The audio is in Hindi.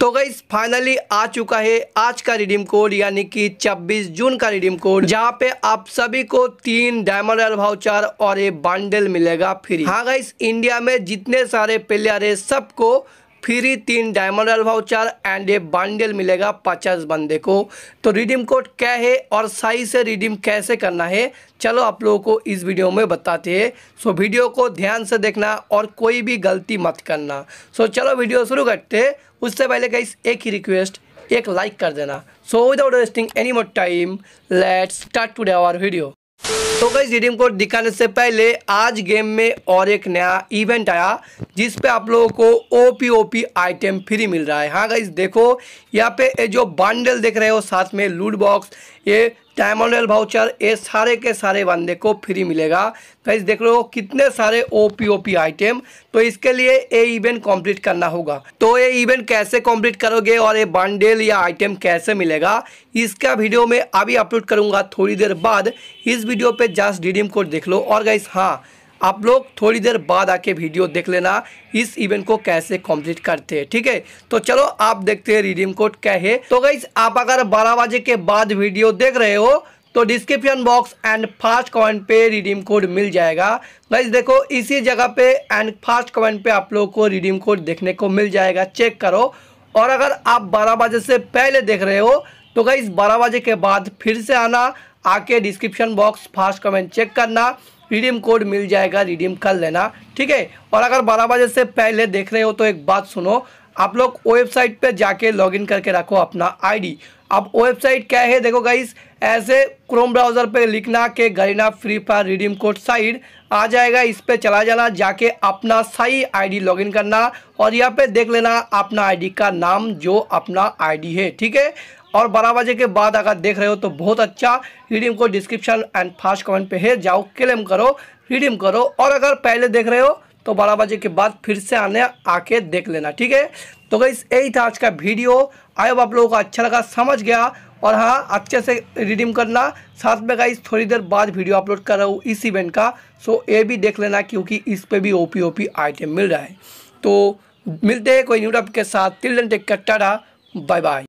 तो गई फाइनली आ चुका है आज का रिडीम कोड यानी कि 26 जून का रिडीम कोड जहाँ पे आप सभी को तीन डायमंड और भाउचर और ये बंडल मिलेगा फ्री हाँ गई इंडिया में जितने सारे प्लेयर है सबको फ्री तीन diamond voucher and a bundle मिलेगा पचास बंदे को तो रिडीम कोड क्या है और सही से रिडीम कैसे करना है चलो आप लोगों को इस वीडियो में बताते हैं सो वीडियो को ध्यान से देखना और कोई भी गलती मत करना सो चलो वीडियो शुरू करते उससे पहले कई एक ही रिक्वेस्ट एक लाइक कर देना so without wasting any more time let's start today our video तो गई रिडीम कोड दिखाने से पहले आज गेम में और एक नया इवेंट आया जिस पे आप लोगों को ओपी ओपी आइटम फ्री मिल रहा है हाँ गई देखो यहाँ पे ये जो बंडल देख रहे हो साथ में लूट बॉक्स ये टाइम ऑन रेल भाउचर ये सारे के सारे बंदे को फ्री मिलेगा कैसे देख लो कितने सारे O P O P item तो इसके लिए ये इवेंट कंप्लीट करना होगा तो ये इवेंट कैसे कंप्लीट करोगे और ये बंडल या आइटम कैसे मिलेगा इसका वीडियो मैं अभी अपलोड करूँगा थोड़ी देर बाद इस वीडियो पे जस्ट डीडीएम कोड देख लो और गाइस हाँ आप लोग थोड़ी देर बाद आके वीडियो देख लेना इस इवेंट को कैसे कंप्लीट करते हैं ठीक है तो चलो आप देखते हैं रिडीम कोड क्या है तो गई आप अगर बारह बजे के बाद वीडियो देख रहे हो तो description box and first comment पे रिडीम कोड मिल जाएगा गाइज देखो इसी जगह पे एंड फास्ट कमेंट पे आप लोगों को रिडीम कोड देखने को मिल जाएगा चेक करो और अगर आप बारह बजे से पहले देख रहे हो तो गाइज बारह बजे के बाद फिर से आना आके description box first comment check करना रिडीम e कोड मिल जाएगा रिडीम e कर लेना ठीक है और अगर बारह बजे से पहले देख रहे हो तो एक बात सुनो आप लोग वेबसाइट पे जाके लॉगिन करके रखो अपना आईडी अब वेबसाइट क्या है देखो गाइस ऐसे क्रोम ब्राउज़र पे लिखना के Garena Free Fire redeem code site आ जाएगा इस पर चला जाना जाके अपना सही आईडी लॉगिन करना और यहाँ पे देख लेना अपना आईडी का नाम जो अपना आईडी है ठीक है और बारह बजे के बाद अगर देख रहे हो तो बहुत अच्छा रिडीम को डिस्क्रिप्शन एंड फास्ट कमेंट पे है जाओ क्लेम करो रिडीम करो और अगर पहले देख रहे हो तो बारह बजे के बाद फिर से आने आके देख लेना ठीक है तो गई यही था आज का वीडियो आयो आप लोगों को अच्छा लगा समझ गया और हाँ अच्छे से रिडीम करना साथ में गाइस थोड़ी देर बाद वीडियो अपलोड कर रहा हूँ इस इवेंट का सो ये भी देख लेना क्योंकि इस पर भी ओपी ओपी आइटम मिल रहा है तो मिलते हैं कोई न्यू के साथ तिल टेक कट्टा बाय बाय